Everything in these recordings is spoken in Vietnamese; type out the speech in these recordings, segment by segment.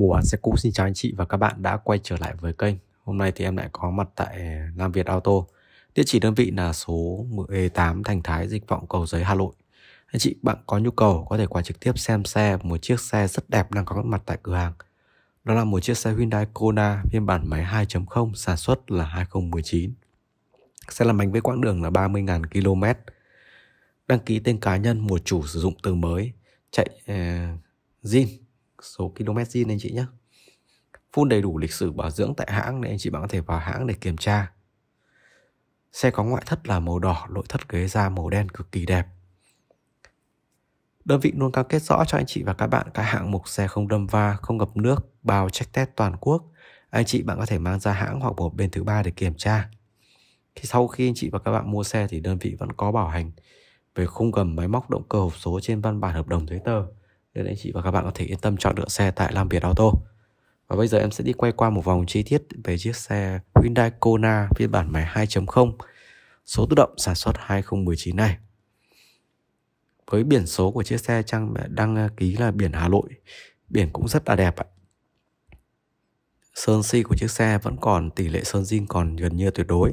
Mùa bán xe cũ xin chào anh chị và các bạn đã quay trở lại với kênh Hôm nay thì em lại có mặt tại Nam Việt Auto Địa chỉ đơn vị là số 18 e Thành Thái Dịch Vọng Cầu Giấy Hà Nội Anh chị bạn có nhu cầu có thể qua trực tiếp xem xe một chiếc xe rất đẹp đang có mặt tại cửa hàng Đó là một chiếc xe Hyundai Kona phiên bản máy 2.0 sản xuất là 2019 Xe làm bánh với quãng đường là 30.000 km Đăng ký tên cá nhân một chủ sử dụng từ mới chạy uh, zin số km zin anh chị nhé. Full đầy đủ lịch sử bảo dưỡng tại hãng nên anh chị bạn có thể vào hãng để kiểm tra. Xe có ngoại thất là màu đỏ, nội thất ghế da màu đen cực kỳ đẹp. Đơn vị luôn cam kết rõ cho anh chị và các bạn các hạng mục xe không đâm va, không ngập nước, bao check test toàn quốc. Anh chị bạn có thể mang ra hãng hoặc một bên thứ ba để kiểm tra. Khi sau khi anh chị và các bạn mua xe thì đơn vị vẫn có bảo hành về khung gầm máy móc động cơ hộp số trên văn bản hợp đồng giấy tờ nên anh chị và các bạn có thể yên tâm chọn lựa xe tại Lam Việt Auto. Và bây giờ em sẽ đi quay qua một vòng chi tiết về chiếc xe Hyundai Kona phiên bản máy 2.0 số tự động sản xuất 2019 này. Với biển số của chiếc xe Trang đăng ờ, ký là biển Hà Nội, biển cũng rất là đẹp ạ. Sơn si của chiếc xe vẫn còn tỷ lệ sơn zin còn gần như tuyệt đối.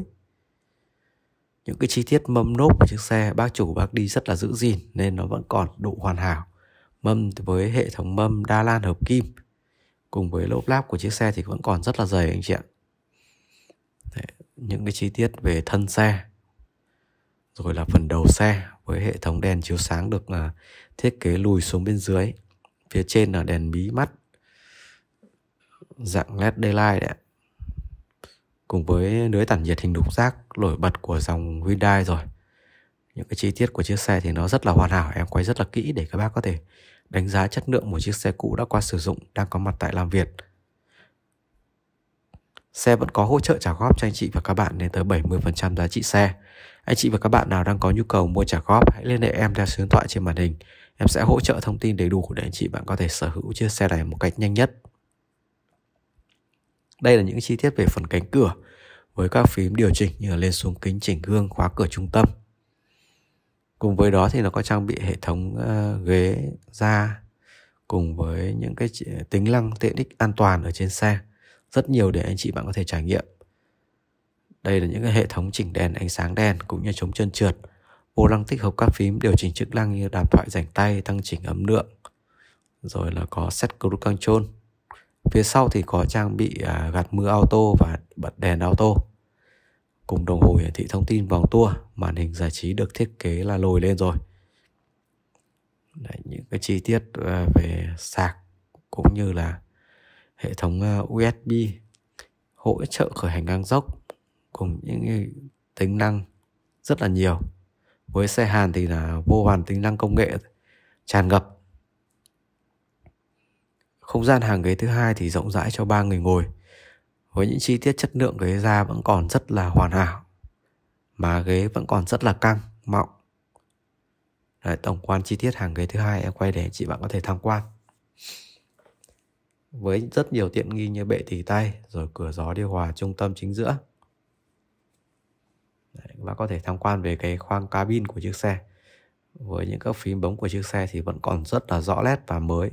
Những cái chi tiết mâm nốt của chiếc xe bác chủ bác đi rất là giữ gìn nên nó vẫn còn độ hoàn hảo mâm với hệ thống mâm đa lan hợp kim cùng với lốp láp của chiếc xe thì vẫn còn rất là dày anh chị ạ Đấy, những cái chi tiết về thân xe rồi là phần đầu xe với hệ thống đèn chiếu sáng được là thiết kế lùi xuống bên dưới phía trên là đèn bí mắt dạng led daylight đấy cùng với lưới tản nhiệt hình lục giác nổi bật của dòng Hyundai rồi những cái chi tiết của chiếc xe thì nó rất là hoàn hảo em quay rất là kỹ để các bác có thể đánh giá chất lượng một chiếc xe cũ đã qua sử dụng đang có mặt tại Lam Việt Xe vẫn có hỗ trợ trả góp cho anh chị và các bạn lên tới 70% giá trị xe. Anh chị và các bạn nào đang có nhu cầu mua trả góp hãy liên hệ em theo số điện thoại trên màn hình. Em sẽ hỗ trợ thông tin đầy đủ để anh chị bạn có thể sở hữu chiếc xe này một cách nhanh nhất. Đây là những chi tiết về phần cánh cửa với các phím điều chỉnh như là lên xuống kính chỉnh gương khóa cửa trung tâm cùng với đó thì nó có trang bị hệ thống uh, ghế da cùng với những cái tính năng tiện ích an toàn ở trên xe rất nhiều để anh chị bạn có thể trải nghiệm đây là những cái hệ thống chỉnh đèn ánh sáng đèn cũng như chống trơn trượt vô lăng tích hợp các phím điều chỉnh chức năng như đàm thoại rảnh tay tăng chỉnh ấm lượng rồi là có set cruise control phía sau thì có trang bị à, gạt mưa auto và bật đèn auto cùng đồng hồ hiển thị thông tin vòng tua, màn hình giải trí được thiết kế là lồi lên rồi. Đấy, những cái chi tiết à, về sạc cũng như là hệ thống à, USB hỗ trợ khởi hành ngang dốc cùng những tính năng rất là nhiều. Với xe Hàn thì là vô hoàn tính năng công nghệ tràn ngập. Không gian hàng ghế thứ hai thì rộng rãi cho ba người ngồi với những chi tiết chất lượng ghế da vẫn còn rất là hoàn hảo mà ghế vẫn còn rất là căng mọng Đấy, tổng quan chi tiết hàng ghế thứ hai em quay để chị bạn có thể tham quan với rất nhiều tiện nghi như bệ tỉ tay rồi cửa gió điều hòa trung tâm chính giữa Đấy, và có thể tham quan về cái khoang cabin của chiếc xe với những các phím bấm của chiếc xe thì vẫn còn rất là rõ nét và mới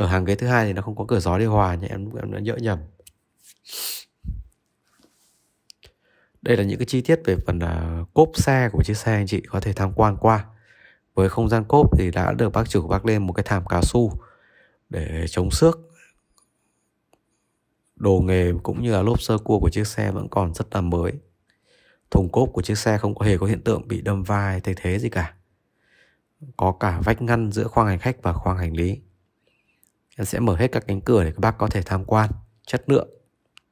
ở hàng ghế thứ hai thì nó không có cửa gió điều hòa nhé em em đã nhỡ nhầm đây là những cái chi tiết về phần uh, cốp xe của chiếc xe anh chị có thể tham quan qua với không gian cốp thì đã được bác chủ bác lên một cái thảm cao su để chống xước đồ nghề cũng như là lốp sơ cua của chiếc xe vẫn còn rất là mới thùng cốp của chiếc xe không có hề có hiện tượng bị đâm vai thay thế gì cả có cả vách ngăn giữa khoang hành khách và khoang hành lý Em sẽ mở hết các cánh cửa để các bác có thể tham quan, chất lượng.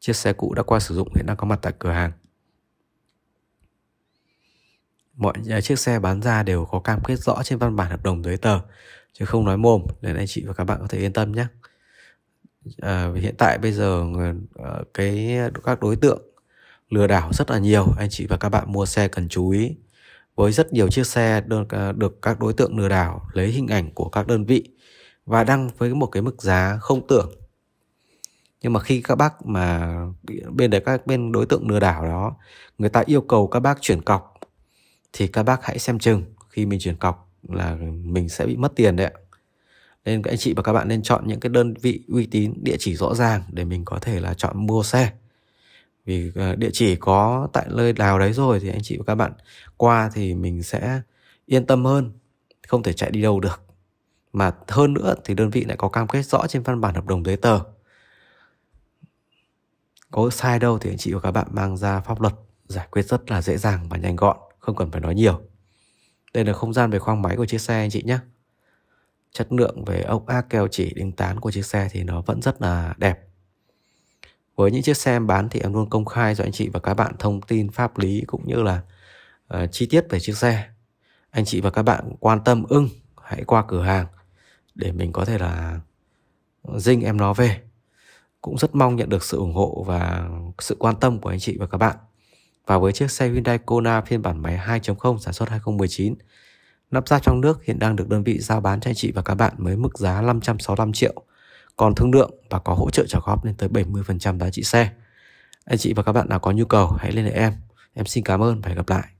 Chiếc xe cũ đã qua sử dụng hiện đang có mặt tại cửa hàng. Mọi à, chiếc xe bán ra đều có cam kết rõ trên văn bản hợp đồng giấy tờ, chứ không nói mồm, nên anh chị và các bạn có thể yên tâm nhé. À, hiện tại bây giờ ờ, ờ, cái các đối tượng lừa đảo rất là nhiều anh chị và các bạn mua xe cần chú ý với rất nhiều chiếc xe được, ờ, được các đối tượng lừa đảo lấy hình ảnh của các đơn vị và đăng với một cái mức giá không tưởng nhưng mà khi các bác mà bên đấy các bên đối tượng lừa đảo đó người ta yêu cầu các bác chuyển cọc thì các bác hãy xem chừng khi mình chuyển cọc là mình sẽ bị mất tiền đấy ạ nên các anh chị và các bạn nên chọn những cái đơn vị uy tín địa chỉ rõ ràng để mình có thể là chọn mua xe vì ờ, địa chỉ có tại nơi nào đấy rồi thì anh chị và các bạn qua thì mình sẽ yên tâm hơn không thể chạy đi đâu được mà hơn nữa thì đơn vị lại có cam kết rõ trên văn bản hợp đồng giấy tờ có sai đâu thì anh chị và các bạn mang ra pháp luật giải quyết rất là dễ dàng và nhanh gọn không cần phải nói nhiều đây là không gian về khoang máy của chiếc xe anh chị nhé chất lượng về ốc ác keo chỉ đinh tán của chiếc xe thì nó vẫn rất là đẹp với những chiếc xe em bán thì em luôn công khai cho anh chị và các bạn thông tin pháp lý cũng như là uh, chi tiết về chiếc xe anh chị và các bạn quan tâm ưng hãy qua cửa hàng để mình có thể là dinh em nó về cũng rất mong nhận được sự ủng hộ và sự quan tâm của anh chị và các bạn và với chiếc xe Hyundai Kona phiên bản máy 2.0 sản xuất 2019 lắp ráp trong nước hiện đang được đơn vị giao bán cho anh chị và các bạn với mức giá 565 triệu còn thương lượng và có hỗ trợ trả góp lên tới 70% giá trị xe anh chị và các bạn nào có nhu cầu hãy liên hệ em em xin cảm ơn và hẹn gặp lại